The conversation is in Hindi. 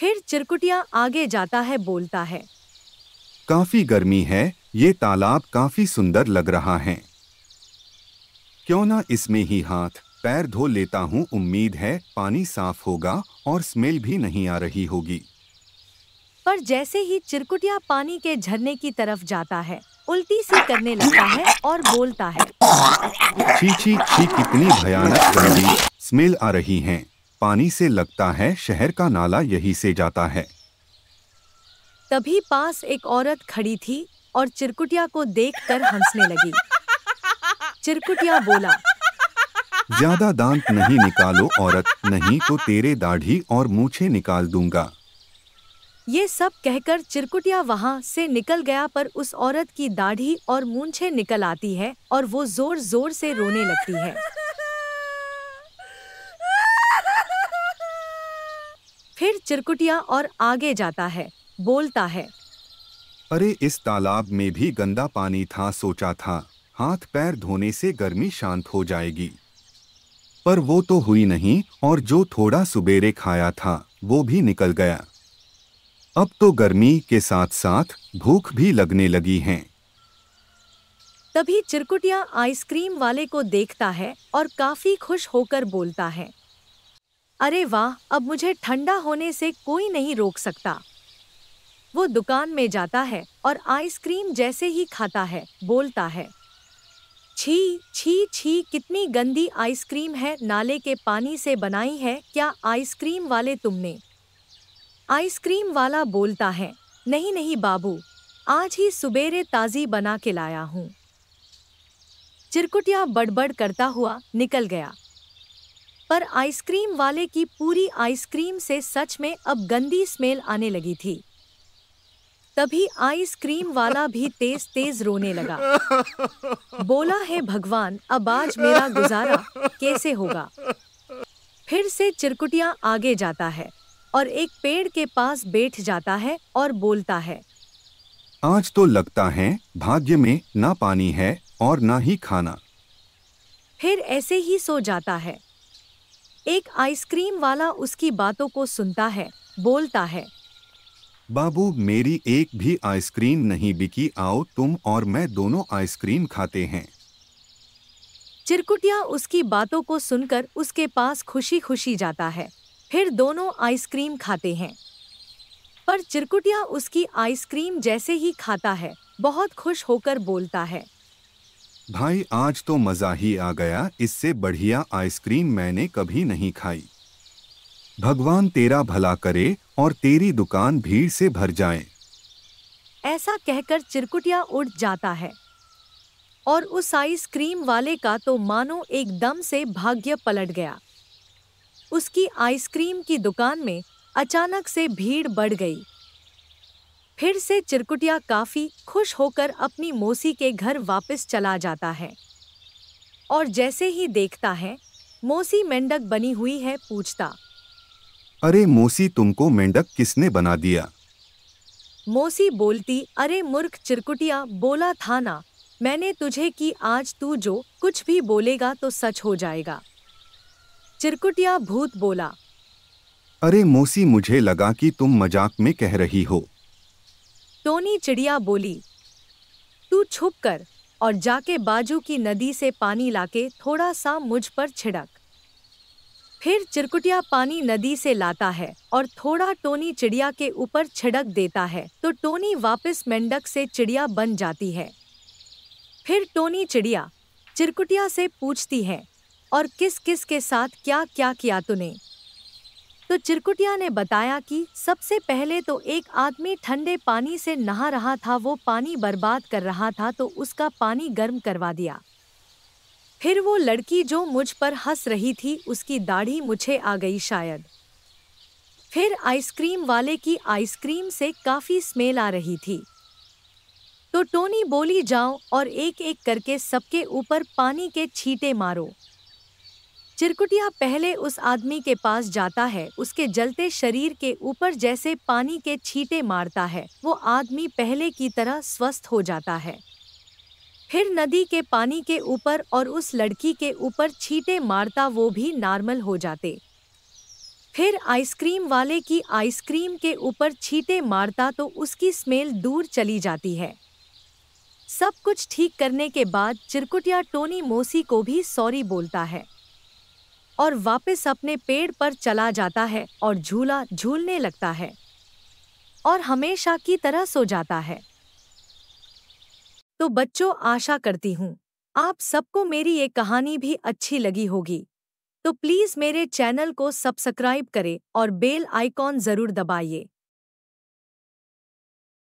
फिर चिरकुटिया आगे जाता है बोलता है काफी गर्मी है ये तालाब काफी सुंदर लग रहा है क्यों ना इसमें ही हाथ पैर धो लेता हूँ उम्मीद है पानी साफ होगा और स्मेल भी नहीं आ रही होगी पर जैसे ही चिरकुटिया पानी के झरने की तरफ जाता है उल्टी सी करने लगता है और बोलता है छी छी छी कितनी भयानक गंदी स्मेल आ रही है पानी से लगता है शहर का नाला यही से जाता है तभी पास एक औरत खड़ी थी और चिरकुटिया को देखकर हंसने लगी चिरकुटिया बोला ज्यादा दांत नहीं निकालो औरत नहीं तो तेरे दाढ़ी और मूछे निकाल दूंगा ये सब कहकर चिरकुटिया वहाँ से निकल गया पर उस औरत की दाढ़ी और मूछे निकल आती है और वो जोर जोर से रोने लगती है फिर चिरकुटिया और आगे जाता है बोलता है अरे इस तालाब में भी गंदा पानी था सोचा था हाथ पैर धोने से गर्मी शांत हो जाएगी पर वो तो हुई नहीं और जो थोड़ा सुबेरे खाया था वो भी निकल गया अब तो गर्मी के साथ साथ भूख भी लगने लगी है तभी चिरकुटिया आइसक्रीम वाले को देखता है और काफी खुश होकर बोलता है अरे वाह अब मुझे ठंडा होने से कोई नहीं रोक सकता वो दुकान में जाता है और आइसक्रीम जैसे ही खाता है बोलता है छी छी छी कितनी गंदी आइसक्रीम है नाले के पानी से बनाई है क्या आइसक्रीम वाले तुमने आइसक्रीम वाला बोलता है नहीं नहीं बाबू आज ही सुबेरे ताज़ी बना के लाया हूँ चिरकुटिया बड़बड़ करता हुआ निकल गया पर आइसक्रीम वाले की पूरी आइसक्रीम से सच में अब गंदी स्मेल आने लगी थी तभी आइसक्रीम वाला भी तेज तेज रोने लगा बोला है भगवान अब आज मेरा गुजारा कैसे होगा फिर से चिरकुटिया आगे जाता है और एक पेड़ के पास बैठ जाता है और बोलता है आज तो लगता है भाग्य में ना पानी है और ना ही खाना फिर ऐसे ही सो जाता है एक आइसक्रीम वाला उसकी बातों को सुनता है बोलता है बाबू मेरी एक भी आइसक्रीम नहीं बिकी आओ तुम और मैं दोनों आइसक्रीम खाते हैं चिरकुटिया उसकी बातों को सुनकर उसके पास खुशी खुशी जाता है फिर दोनों आइसक्रीम खाते हैं पर चिरकुटिया उसकी आइसक्रीम जैसे ही खाता है बहुत खुश होकर बोलता है भाई आज तो मज़ा ही आ गया इससे बढ़िया आइसक्रीम मैंने कभी नहीं खाई भगवान तेरा भला करे और तेरी दुकान भीड़ से भर जाए ऐसा कहकर चिरकुटिया उड़ जाता है और उस आइसक्रीम वाले का तो मानो एकदम से भाग्य पलट गया उसकी आइसक्रीम की दुकान में अचानक से भीड़ बढ़ गई फिर से चिरकुटिया काफ़ी खुश होकर अपनी मौसी के घर वापस चला जाता है और जैसे ही देखता है मौसी मेंढक बनी हुई है पूछता अरे मौसी तुमको मेंढक किसने बना दिया मौसी बोलती अरे मूर्ख चिरकुटिया बोला था ना मैंने तुझे कि आज तू जो कुछ भी बोलेगा तो सच हो जाएगा चिरकुटिया भूत बोला अरे मौसी मुझे लगा कि तुम मजाक में कह रही हो टोनी चिड़िया बोली तू छुप कर और जाके बाजू की नदी से पानी लाके थोड़ा सा मुझ पर छिड़क फिर चिरकुटिया पानी नदी से लाता है और थोड़ा टोनी चिड़िया के ऊपर छिड़क देता है तो टोनी वापस मेंढक से चिड़िया बन जाती है फिर टोनी चिड़िया चिरकुटिया से पूछती है और किस किस के साथ क्या क्या किया तूने तो चिरकुटिया ने बताया कि सबसे पहले तो एक आदमी ठंडे पानी से नहा रहा था वो पानी बर्बाद कर रहा था तो उसका पानी गर्म करवा दिया फिर वो लड़की जो मुझ पर हंस रही थी उसकी दाढ़ी मुझे आ गई शायद फिर आइसक्रीम वाले की आइसक्रीम से काफ़ी स्मेल आ रही थी तो टोनी बोली जाओ और एक एक करके सबके ऊपर पानी के छींटे मारो चिरकुटिया पहले उस आदमी के पास जाता है उसके जलते शरीर के ऊपर जैसे पानी के छींटे मारता है वो आदमी पहले की तरह स्वस्थ हो जाता है फिर नदी के पानी के ऊपर और उस लड़की के ऊपर छींटे मारता वो भी नॉर्मल हो जाते फिर आइसक्रीम वाले की आइसक्रीम के ऊपर छींटे मारता तो उसकी स्मेल दूर चली जाती है सब कुछ ठीक करने के बाद चिरकुटिया टोनी मोसी को भी सॉरी बोलता है और वापस अपने पेड़ पर चला जाता है और झूला झूलने लगता है और हमेशा की तरह सो जाता है तो बच्चों आशा करती हूँ आप सबको मेरी ये कहानी भी अच्छी लगी होगी तो प्लीज़ मेरे चैनल को सब्सक्राइब करें और बेल आइकॉन ज़रूर दबाइए